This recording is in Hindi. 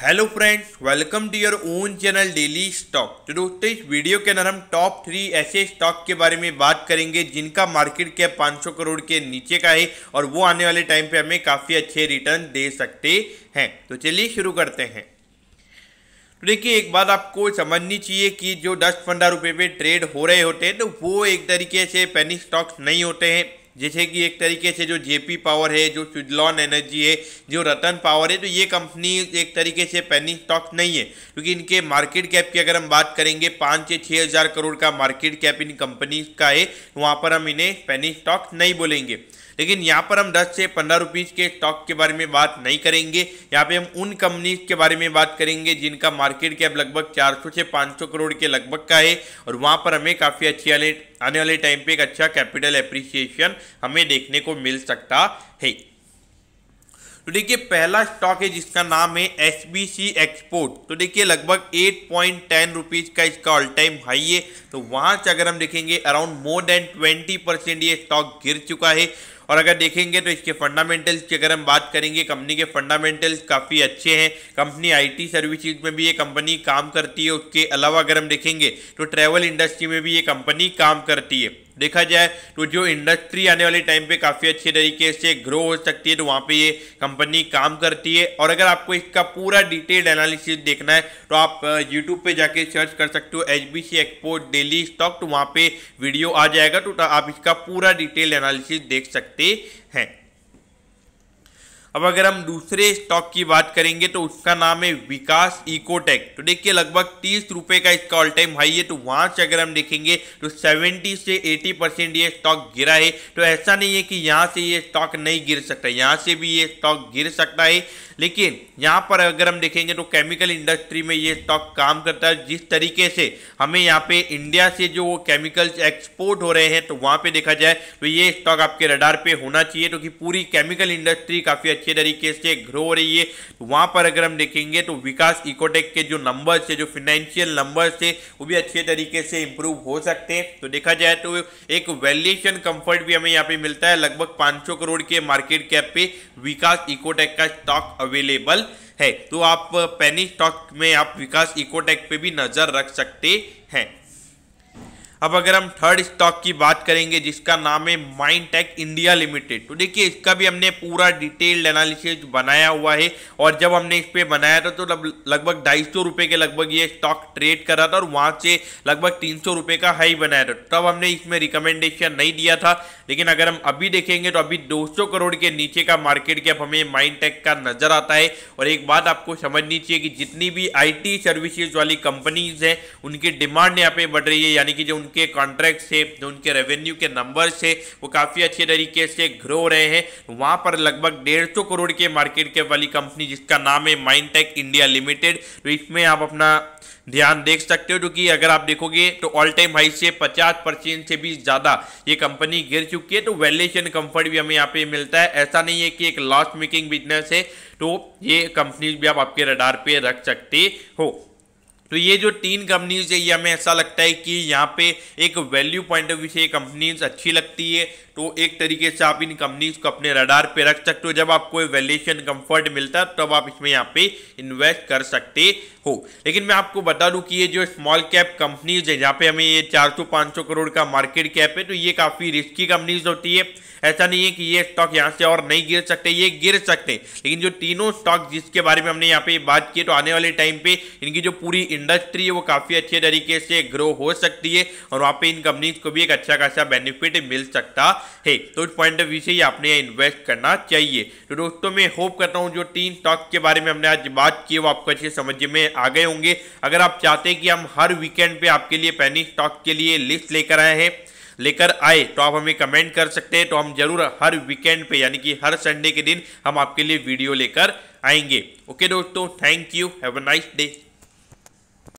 hello friends welcome to your own channel daily stock तो दोस्तों इस वीडियो के अंदर हम टॉप थ्री ऐसे स्टॉक के बारे में बात करेंगे जिनका मार्केट कैप 500 करोड़ के नीचे का है और वो आने वाले टाइम पे हमें काफ़ी अच्छे रिटर्न दे सकते हैं तो चलिए शुरू करते हैं तो देखिए एक बात आपको समझनी चाहिए कि जो दस पंद्रह रुपये पे ट्रेड हो रहे होते हैं तो वो एक तरीके से पैनिक स्टॉक्स नहीं होते हैं जैसे कि एक तरीके से जो जेपी पावर है जो सुजलॉन एनर्जी है जो रतन पावर है तो ये कंपनी एक तरीके से पैनी स्टॉक नहीं है क्योंकि इनके मार्केट कैप की अगर हम बात करेंगे पाँच से छः हज़ार करोड़ का मार्केट कैप इन कंपनी का है वहाँ पर हम इन्हें पैनी स्टॉक नहीं बोलेंगे लेकिन यहाँ पर हम दस से पंद्रह रुपीज़ के स्टॉक के बारे में बात नहीं करेंगे यहाँ पे हम उन कंपनीज के बारे में बात करेंगे जिनका मार्केट कैप लगभग 400 से 500 करोड़ के लगभग का है और वहाँ पर हमें काफ़ी अच्छी आने वाले टाइम पे एक अच्छा कैपिटल एप्रिसिएशन हमें देखने को मिल सकता है तो देखिए पहला स्टॉक है जिसका नाम है एस बी सी एक्सपोर्ट तो देखिए लगभग एट पॉइंट टेन रुपीज़ का इसका ऑल टाइम हाई है तो वहाँ से अगर हम देखेंगे around more than twenty percent ये स्टॉक गिर चुका है और अगर देखेंगे तो इसके फंडामेंटल्स की अगर हम बात करेंगे कंपनी के फंडामेंटल्स काफ़ी अच्छे हैं कंपनी आईटी सर्विसेज में भी ये कंपनी काम करती है उसके अलावा अगर हम देखेंगे तो ट्रैवल इंडस्ट्री में भी ये कंपनी काम करती है देखा जाए तो जो इंडस्ट्री आने वाले टाइम पे काफ़ी अच्छे तरीके से ग्रो हो सकती है तो वहाँ पे ये कंपनी काम करती है और अगर आपको इसका पूरा डिटेल एनालिसिस देखना है तो आप यूट्यूब पे जाके सर्च कर सकते हो H B C export daily stock तो वहाँ पे वीडियो आ जाएगा तो आप इसका पूरा डिटेल एनालिसिस देख सकते हैं अब अगर हम दूसरे स्टॉक की बात करेंगे तो उसका नाम है विकास इकोटेक तो देखिए लगभग तीस रुपये का इसका ऑल टाइम हाई है तो वहां से अगर हम देखेंगे तो सेवेंटी से एटी परसेंट ये स्टॉक गिरा है तो ऐसा नहीं है कि यहाँ से ये स्टॉक नहीं गिर सकता यहाँ से भी ये स्टॉक गिर सकता है लेकिन यहाँ पर अगर हम देखेंगे तो केमिकल इंडस्ट्री में ये स्टॉक काम करता है जिस तरीके से हमें यहाँ पे इंडिया से जो केमिकल्स एक्सपोर्ट हो रहे हैं तो वहाँ पे देखा जाए तो ये स्टॉक आपके रडार पे होना चाहिए क्योंकि तो पूरी केमिकल इंडस्ट्री काफ़ी अच्छे तरीके से ग्रो हो रही है तो वहाँ पर अगर हम देखेंगे तो विकास इकोटेक के जो नंबर्स से जो फिनेंशियल नंबर्स से वो भी अच्छे तरीके से इम्प्रूव हो सकते हैं तो देखा जाए तो एक वैल्यूशन कम्फर्ट भी हमें यहाँ पर मिलता है लगभग पाँच करोड़ के मार्केट कैप पर विकास इकोटेक का स्टॉक अवेलेबल है तो आप पेनी स्टॉक में आप विकास इकोटेक पे भी नज़र रख सकते हैं अब अगर हम थर्ड स्टॉक की बात करेंगे जिसका नाम है माइंड टेक इंडिया लिमिटेड तो देखिए इसका भी हमने पूरा डिटेल्ड एनालिसिस बनाया हुआ है और जब हमने इस पर बनाया था तो लगभग ढाई सौ रुपये के लगभग ये स्टॉक ट्रेड कर रहा था और वहाँ से लगभग तीन सौ रुपये का हाई बनाया था तब हमने इसमें रिकमेंडेशन नहीं दिया था लेकिन अगर हम अभी देखेंगे तो अभी दो सौ करोड़ के नीचे का मार्केट कैप हमें माइंड टेक का नज़र आता है और एक बात आपको समझनी चाहिए कि जितनी भी आई सर्विसेज वाली कंपनीज हैं उनकी डिमांड यहाँ पे बढ़ रही है यानी कि जो उनके कॉन्ट्रैक्ट से जो उनके रेवेन्यू के नंबर से वो काफ़ी अच्छे तरीके से ग्रो रहे हैं वहाँ पर लगभग डेढ़ सौ करोड़ के मार्केट के वाली कंपनी जिसका नाम है माइंड इंडिया लिमिटेड तो इसमें आप अपना ध्यान देख सकते हो क्योंकि अगर आप देखोगे तो ऑल टाइम हाई से 50 परसेंट से भी ज़्यादा ये कंपनी गिर चुकी है तो वैल्यूशन कंफर्ट भी हमें यहाँ पे मिलता है ऐसा नहीं है कि एक लॉस मेकिंग बिजनेस है तो ये कंपनीज भी आप आपके रडार पे रख सकते हो तो ये जो तीन कंपनीज है ये हमें ऐसा लगता है कि यहाँ पे एक वैल्यू पॉइंट ऑफ व्यू से कंपनीज अच्छी लगती है तो एक तरीके से आप इन कंपनीज को अपने रडार पे रख सकते हो जब आपको वैल्यूएशन कंफर्ट मिलता है तब आप इसमें यहाँ पे इन्वेस्ट कर सकते हो लेकिन मैं आपको बता दूँ कि ये जो स्मॉल कैप कंपनीज है जहाँ पे हमें ये 400 सौ करोड़ का मार्केट कैप है तो ये काफ़ी रिस्की कंपनीज होती है ऐसा नहीं है कि ये स्टॉक यहाँ से और नहीं गिर सकते ये गिर सकते लेकिन जो तीनों स्टॉक जिसके बारे में हमने यहाँ पे बात की तो आने वाले टाइम पे इनकी जो पूरी इंडस्ट्री है वो काफ़ी अच्छे तरीके से ग्रो हो सकती है और वहाँ पे इन कंपनीज को भी एक अच्छा खासा बेनिफिट मिल सकता है तो उस पॉइंट ऑफ व्यू से ही आपने इन्वेस्ट करना चाहिए तो दोस्तों मैं होप करता हूँ जो तीन स्टॉक के बारे में हमने आज बात की वो आपको अच्छे समझ में आ गए होंगे अगर आप चाहते हैं कि हम हर वीकेंड पर आपके लिए पैनी स्टॉक के लिए लिस्ट लेकर आए हैं लेकर आए तो आप हमें कमेंट कर सकते हैं तो हम जरूर हर वीकेंड पे यानी कि हर संडे के दिन हम आपके लिए वीडियो लेकर आएंगे ओके दोस्तों thank you have a nice day